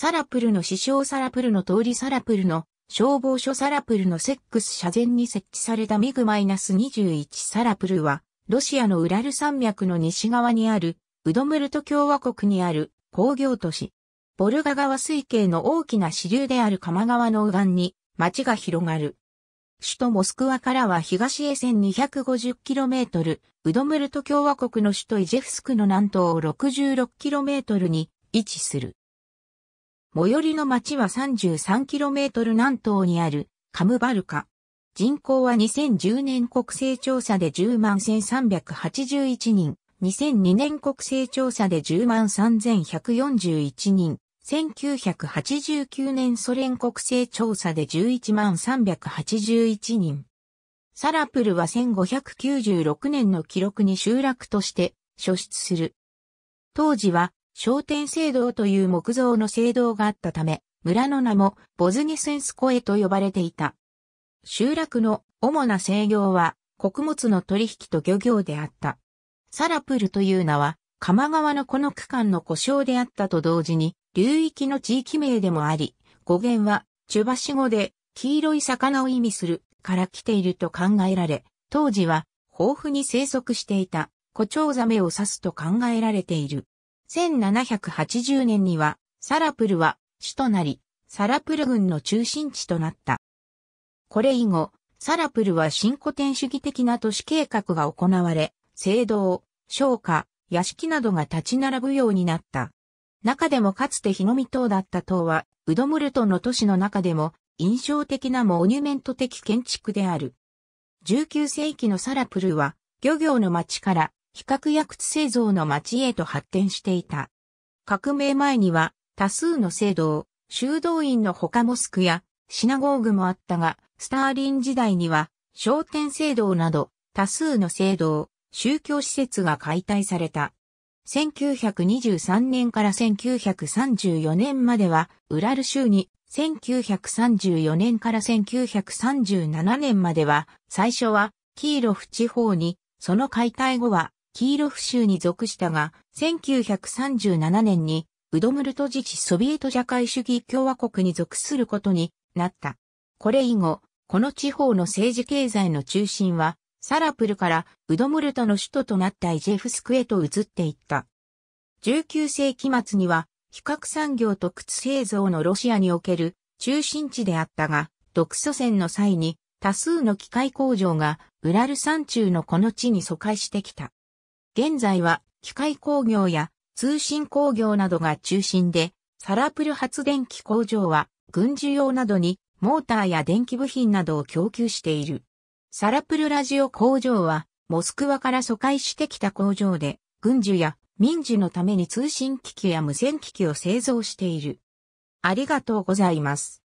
サラプルの師匠サラプルの通りサラプルの消防署サラプルのセックス社前に設置されたミグ -21 サラプルは、ロシアのウラル山脈の西側にある、ウドムルト共和国にある工業都市。ボルガ川水系の大きな支流である鎌川の右岸に町が広がる。首都モスクワからは東へ 1250km、ウドムルト共和国の首都イジェフスクの南東を 66km に位置する。最寄りの町は 33km 南東にあるカムバルカ。人口は2010年国勢調査で10万1381人、2002年国勢調査で10万3141人、1989年ソ連国勢調査で11万381人。サラプルは1596年の記録に集落として初出する。当時は商店聖堂という木造の聖堂があったため、村の名もボズニセンスコエと呼ばれていた。集落の主な制業は穀物の取引と漁業であった。サラプルという名は、鎌川のこの区間の故障であったと同時に、流域の地域名でもあり、語源は、チュバシ語で、黄色い魚を意味する、から来ていると考えられ、当時は、豊富に生息していた、コチョウザメを指すと考えられている。1780年には、サラプルは、市となり、サラプル軍の中心地となった。これ以後、サラプルは新古典主義的な都市計画が行われ、聖堂、商家、屋敷などが立ち並ぶようになった。中でもかつて日の見島だった島は、ウドムルトの都市の中でも印象的なモニュメント的建築である。19世紀のサラプルは、漁業の町から比較薬物製造の町へと発展していた。革命前には多数の度を修道院の他モスクやシナゴーグもあったが、スターリン時代には商店制度など多数の度を宗教施設が解体された。1923年から1934年までは、ウラル州に、1934年から1937年までは、最初は、キーロフ地方に、その解体後は、キーロフ州に属したが、1937年にウドムルト自治ソビエト社会主義共和国に属することになった。これ以後、この地方の政治経済の中心は、サラプルからウドムルトの首都となったイジェフスクへと移っていった。19世紀末には、比較産業と靴製造のロシアにおける中心地であったが、独祖戦の際に多数の機械工場がウラル山中のこの地に疎開してきた。現在は機械工業や通信工業などが中心で、サラプル発電機工場は軍需用などにモーターや電気部品などを供給している。サラプルラジオ工場はモスクワから疎開してきた工場で軍需や民需のために通信機器や無線機器を製造している。ありがとうございます。